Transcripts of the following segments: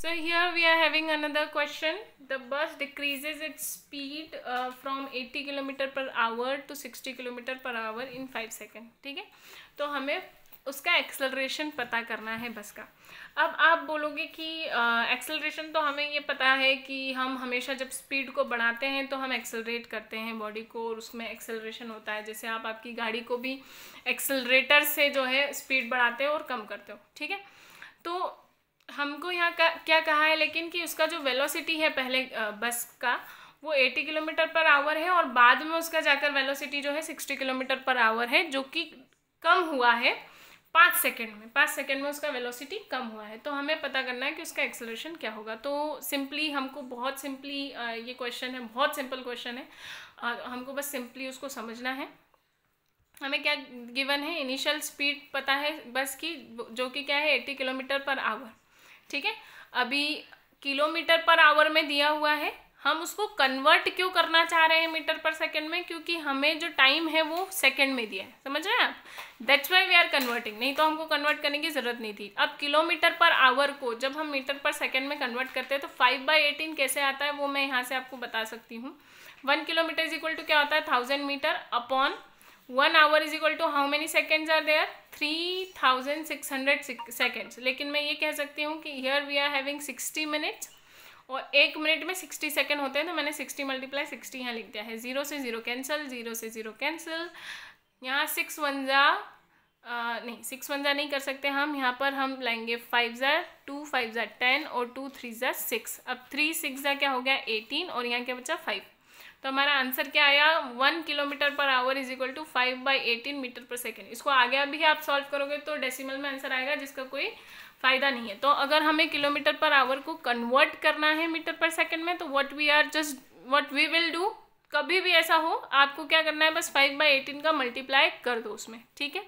So here we are having another question. The bus decreases its speed uh, from 80 km per hour to 60 km per hour in 5 second. ठीक है तो हमें उसका acceleration पता करना है बस का अब आप बोलोगे कि एक्सेलरेशन uh, तो हमें ये पता है कि हम हमेशा जब स्पीड को बढ़ाते हैं तो हम एक्सेलरेट करते हैं बॉडी को और उसमें एक्सेलरेशन होता है जैसे आप आपकी गाड़ी को भी एक्सेलरेटर से जो है स्पीड बढ़ाते हो और कम करते हो ठीक है तो हमको यहाँ का क्या कहा है लेकिन कि उसका जो वेलोसिटी है पहले बस का वो 80 किलोमीटर पर आवर है और बाद में उसका जाकर वेलोसिटी जो है 60 किलोमीटर पर आवर है जो कि कम हुआ है पाँच सेकेंड में पाँच सेकेंड में उसका वेलोसिटी कम हुआ है तो हमें पता करना है कि उसका एक्सलेशन क्या होगा तो सिंपली हमको बहुत सिंपली ये क्वेश्चन है बहुत सिंपल क्वेश्चन है हमको बस सिंपली उसको समझना है हमें क्या गिवन है इनिशियल स्पीड पता है बस की जो कि क्या है एट्टी किलोमीटर पर आवर ठीक है अभी किलोमीटर पर आवर में दिया हुआ है हम उसको कन्वर्ट क्यों करना चाह रहे हैं मीटर पर सेकंड में क्योंकि हमें जो टाइम है वो सेकंड में दिया है समझ रहे हैं आप that's why we are converting नहीं तो हमको कन्वर्ट करने की ज़रूरत नहीं थी अब किलोमीटर पर आवर को जब हम मीटर पर सेकंड में कन्वर्ट करते हैं तो फाइव बाई एटीन कैसे आता है वो मैं यहाँ से आपको बता सकती हूँ one kilometre is equal to क्या होता है thousand metre upon one hour is equal to how many seconds are there three thousand six hundred seconds लेकिन मैं ये कह सकती हूँ कि here we are having sixty minutes और एक मिनट में सिक्सटी सेकेंड होते हैं तो मैंने सिक्सटी मल्टीप्लाई सिक्सटी यहाँ लिख दिया है ज़ीरो से ज़ीरो कैंसिल ज़ीरो से ज़ीरो कैंसिल यहाँ सिक्स वन ज़ा नहीं सिक्स वन ज़ा नहीं कर सकते हम यहाँ पर हम लाएंगे फाइव ज़ा टू फाइव ज़ा टेन और टू थ्री ज़ा सिक्स अब थ्री सिक्स ज़ा क्या हो गया एटीन और यहाँ क्या बचा फाइव तो हमारा आंसर क्या आया one kilometre per hour is equal to five by eighteen metre per second इसको आगे भी आप सॉल्व करोगे तो डेसिमल में आंसर आएगा जिसका कोई फ़ायदा नहीं है तो अगर हमें किलोमीटर पर आवर को कन्वर्ट करना है मीटर पर सेकेंड में तो what we are just what we will do कभी भी ऐसा हो आपको क्या करना है बस फाइव बाई एटीन का मल्टीप्लाई कर दो उसमें ठीक है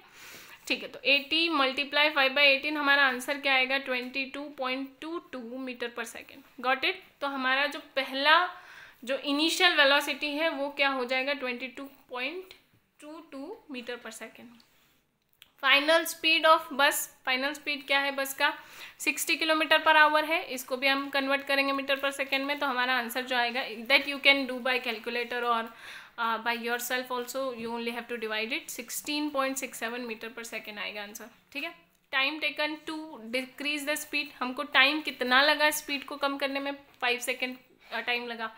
ठीक है तो eighty multiply five by eighteen हमारा आंसर क्या आएगा twenty two point two two metre per second got it तो हमारा जो पहला जो इनिशियल वेलोसिटी है वो क्या हो जाएगा twenty two point two two metre per second final speed of bus final speed क्या है बस का सिक्सटी किलोमीटर पर आवर है इसको भी हम कन्वर्ट करेंगे मीटर पर सेकेंड में तो हमारा आंसर जो आएगा that you can do by calculator और by yourself also you only have to divide it sixteen point six seven metre per second आएगा आंसर ठीक है time taken to decrease the speed हमको time कितना लगा speed को कम करने में फाइव सेकेंड टाइम लगा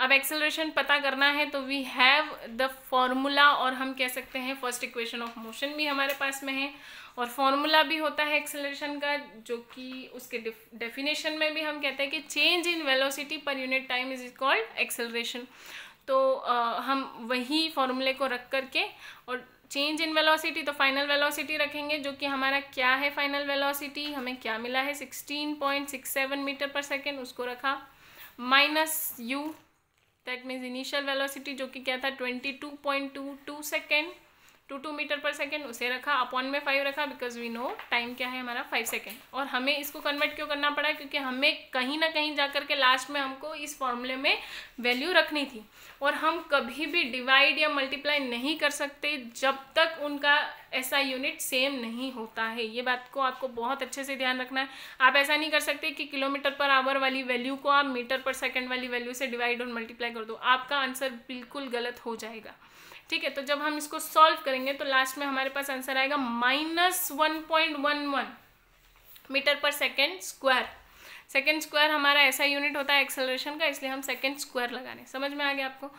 अब एक्सेलरेशन पता करना है तो वी हैव द फॉर्मूला और हम कह सकते हैं फर्स्ट इक्वेशन ऑफ मोशन भी हमारे पास में है और फॉर्मूला भी होता है एक्सेलरेशन का जो कि उसके डेफिनेशन में भी हम कहते हैं कि change in velocity per unit time is called acceleration तो आ, हम वही फॉर्मूले को रख करके और चेंज इन वेलोसिटी तो फाइनल वेलोसिटी रखेंगे जो कि हमारा क्या है फाइनल वेलोसिटी हमें क्या मिला है 16.67 मीटर पर सेकेंड उसको रखा minus u that means initial velocity जो कि क्या था twenty two point two two second two two metre per second उसे रखा अपॉन में फाइव रखा बिकॉज वी नो टाइम क्या है हमारा फाइव सेकेंड और हमें इसको कन्वर्ट क्यों करना पड़ा क्योंकि हमें कहीं ना कहीं जा के लास्ट में हमको इस फॉर्मूले में वैल्यू रखनी थी और हम कभी भी डिवाइड या मल्टीप्लाई नहीं कर सकते जब तक उनका ऐसा यूनिट सेम नहीं होता है ये बात को आपको बहुत अच्छे से ध्यान रखना है आप ऐसा नहीं कर सकते कि किलोमीटर पर आवर वाली वैल्यू को आप मीटर पर सेकेंड वाली वैल्यू से डिवाइड और मल्टीप्लाई कर दो आपका आंसर बिल्कुल गलत हो जाएगा ठीक है तो जब हम इसको सॉल्व करेंगे तो लास्ट में हमारे पास आंसर आएगा minus one point one one metre per second square second square हमारा ऐसा यूनिट होता है एक्सेलरेशन का इसलिए हम सेकेंड स्क्वायर लगा रहे हैं समझ में आ गया आपको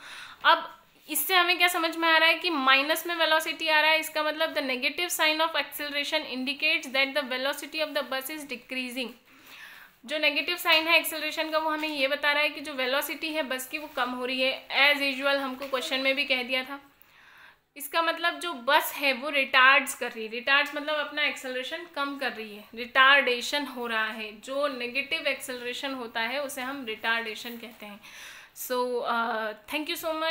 अब इससे हमें क्या समझ में आ रहा है कि माइनस में वेलोसिटी आ रहा है इसका मतलब the negative sign of acceleration indicates that the velocity of the bus is decreasing जो नेगेटिव साइन है एक्सेलरेशन का वो हमें ये बता रहा है कि जो वेलोसिटी है बस की वो कम हो रही है एज यूजल हमको क्वेश्चन में भी कह दिया था इसका मतलब जो बस है वो रिटार्ड्स कर रही है रिटार्ड्स मतलब अपना एक्सेलरेशन कम कर रही है रिटार्डेशन हो रहा है जो नेगेटिव एक्सेलरेशन होता है उसे हम रिटार्डेशन कहते हैं so thank you so much